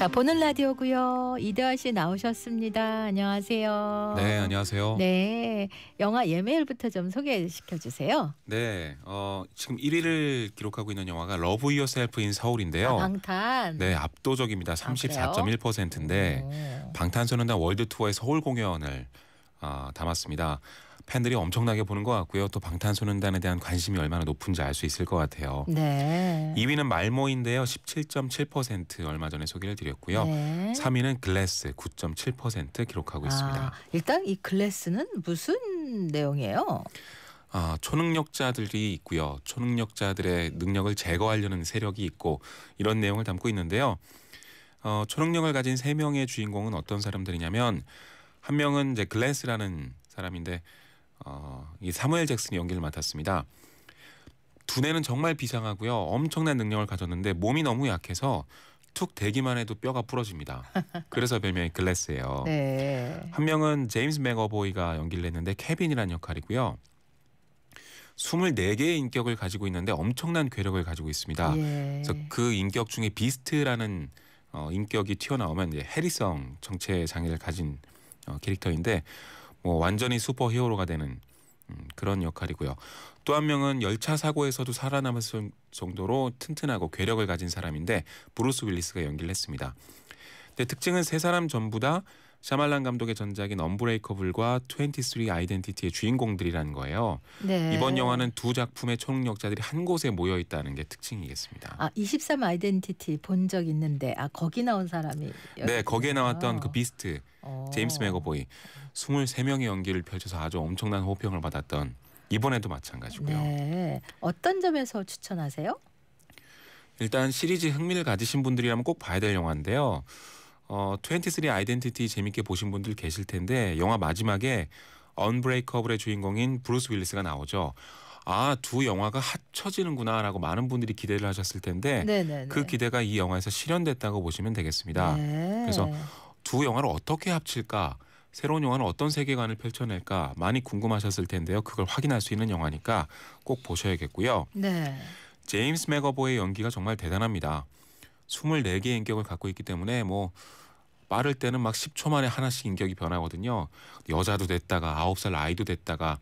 자, 보는 라디오고요. 이대화 씨 나오셨습니다. 안녕하세요. 네, 안녕하세요. 네, 영화 예매일부터 좀 소개시켜 주세요. 네, 어, 지금 1위를 기록하고 있는 영화가 러브 유어셀프 인 서울인데요. 아, 방탄. 네, 압도적입니다. 34.1%인데 아, 방탄소년단 월드 투어의 서울 공연을 어, 담았습니다. 팬들이 엄청나게 보는 것 같고요. 또 방탄소년단에 대한 관심이 얼마나 높은지 알 수 있을 것 같아요. 네. 2위는 말모인데요. 17.7% 얼마 전에 소개를 드렸고요. 네. 3위는 글래스 9.7% 기록하고 아, 있습니다. 일단 이 글래스는 무슨 내용이에요? 아, 초능력자들이 있고요. 초능력자들의 능력을 제거하려는 세력이 있고 이런 내용을 담고 있는데요. 어, 초능력을 가진 세 명의 주인공은 어떤 사람들이냐면 한 명은 이제 글래스라는 사람인데 어, 이 사무엘 잭슨이 연기를 맡았습니다. 두뇌는 정말 비상하고요. 엄청난 능력을 가졌는데 몸이 너무 약해서 툭 대기만 해도 뼈가 부러집니다. 그래서 별명이 글래스예요. 네. 한 명은 제임스 맥어보이가 연기를 했는데 케빈이라는 역할이고요. 24개의 인격을 가지고 있는데 엄청난 괴력을 가지고 있습니다. 예. 그래서 그 인격 중에 비스트라는 어, 인격이 튀어나오면 이제 해리성 정체 장애를 가진 어, 캐릭터인데 뭐 완전히 슈퍼 히어로가 되는 음, 그런 역할이고요. 또 한 명은 열차 사고에서도 살아남았을 정도로 튼튼하고 괴력을 가진 사람인데 브루스 윌리스가 연기를 했습니다. 근데 특징은 세 사람 전부 다 샤말란 감독의 전작인 언브레이커블과 23 아이덴티티의 주인공들이라는 거예요. 네. 이번 영화는 두 작품의 총력자들이 한 곳에 모여 있다는 게 특징이겠습니다. 아, 23 아이덴티티 본 적 있는데 아 거기 나온 사람이 네, 거기에 나왔던 그 비스트 오. 어. 제임스 맥어보이 23명의 연기를 펼쳐서 아주 엄청난 호평을 받았던 이번에도 마찬가지고요. 네. 어떤 점에서 추천하세요? 일단 시리즈 흥미를 가지신 분들이라면 꼭 봐야 될 영화인데요. 어, 23 아이덴티티 재밌게 보신 분들 계실 텐데 영화 마지막에 언브레이커블의 주인공인 브루스 윌리스가 나오죠. 아, 두 영화가 합쳐지는구나라고 많은 분들이 기대를 하셨을 텐데 네네네. 그 기대가 이 영화에서 실현됐다고 보시면 되겠습니다. 네. 그래서 두 영화를 어떻게 합칠까? 새로운 영화는 어떤 세계관을 펼쳐낼까 많이 궁금하셨을 텐데요. 그걸 확인할 수 있는 영화니까 꼭 보셔야겠고요. 네. 제임스 맥어보의 연기가 정말 대단합니다. 24개 의 인격을 갖고 있기 때문에 뭐 빠를 때는 막 10초 만에 하나씩 인격이 변하거든요. 여자도 됐다가 9살 아이도 됐다가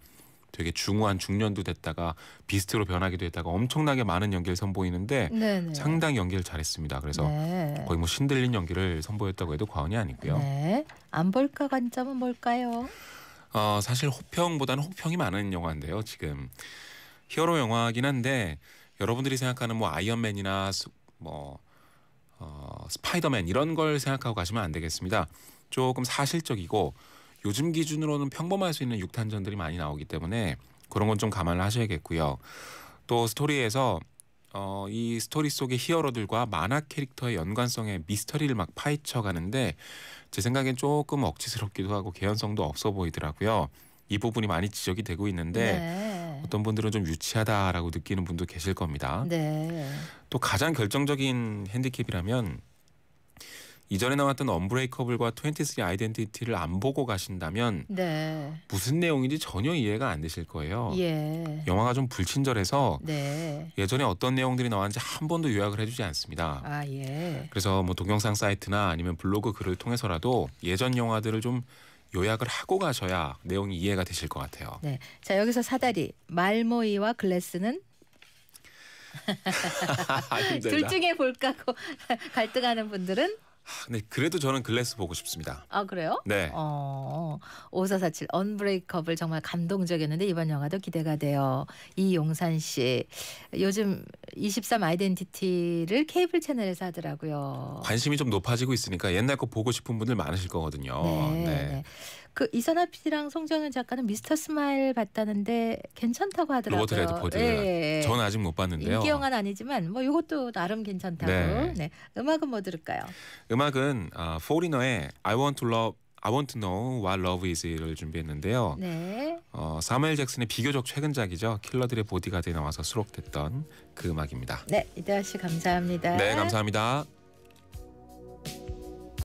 되게 중후한 중년도 됐다가 비스트로 변하기도 했다가 엄청나게 많은 연기를 선보이는데 네네. 상당히 연기를 잘했습니다. 그래서 네. 거의 뭐 신들린 연기를 선보였다고 해도 과언이 아니고요. 네. 안 볼까 관점은 뭘까요? 어, 사실 호평보다는 혹평이 많은 영화인데요. 지금 히어로 영화긴 한데 여러분들이 생각하는 뭐 아이언맨이나 뭐 스파이더맨 이런 걸 생각하고 가시면 안 되겠습니다. 조금 사실적이고 요즘 기준으로는 평범할 수 있는 육탄전들이 많이 나오기 때문에 그런 건 좀 감안을 하셔야겠고요. 또 스토리에서 어, 이 스토리 속의 히어로들과 만화 캐릭터의 연관성의 미스터리를 막 파헤쳐 가는데 제 생각엔 조금 억지스럽기도 하고 개연성도 없어 보이더라고요. 이 부분이 많이 지적이 되고 있는데 네. 어떤 분들은 좀 유치하다라고 느끼는 분도 계실 겁니다. 네. 또 가장 결정적인 핸디캡이라면 이전에 나왔던 언브레이커블과 23 아이덴티티를 안 보고 가신다면 네. 무슨 내용인지 전혀 이해가 안 되실 거예요. 예. 영화가 좀 불친절해서 네. 예전에 어떤 내용들이 나왔는지 한 번도 요약을 해주지 않습니다. 아, 예. 그래서 뭐 동영상 사이트나 아니면 블로그 글을 통해서라도 예전 영화들을 좀 요약을 하고 가셔야 내용이 이해가 되실 것 같아요. 네. 자 여기서 사다리 말모이와 글래스는 아, 둘 중에 볼까 고 갈등하는 분들은 네, 그래도 저는 글래스 보고 싶습니다. 아 그래요? 네. 어, 오사사칠 언브레이커블 정말 감동적이었는데 이번 영화도 기대가 돼요. 이용산 씨 요즘 23 아이덴티티를 케이블 채널에서 하더라고요. 관심이 좀 높아지고 있으니까 옛날 거 보고 싶은 분들 많으실 거거든요. 네. 네. 네. 그 이선아 PD랑 송정현 작가는 미스터 스마일 봤다는데 괜찮다고 하더라고요. 로버트 레드포드. 예, 예, 예. 저는 아직 못 봤는데요. 인기 영화는 아니지만 뭐 이것도 나름 괜찮다고. 네. 네. 음악은 뭐 들을까요? 음악은 포리너의 아, I Want to Love I Want to Know What Love Is를 준비했는데요. 네. 어, 사무엘 잭슨의 비교적 최근작이죠. 킬러들의 보디가드에 나와서 수록됐던 그 음악입니다. 네, 이대하 씨 감사합니다. 네, 감사합니다.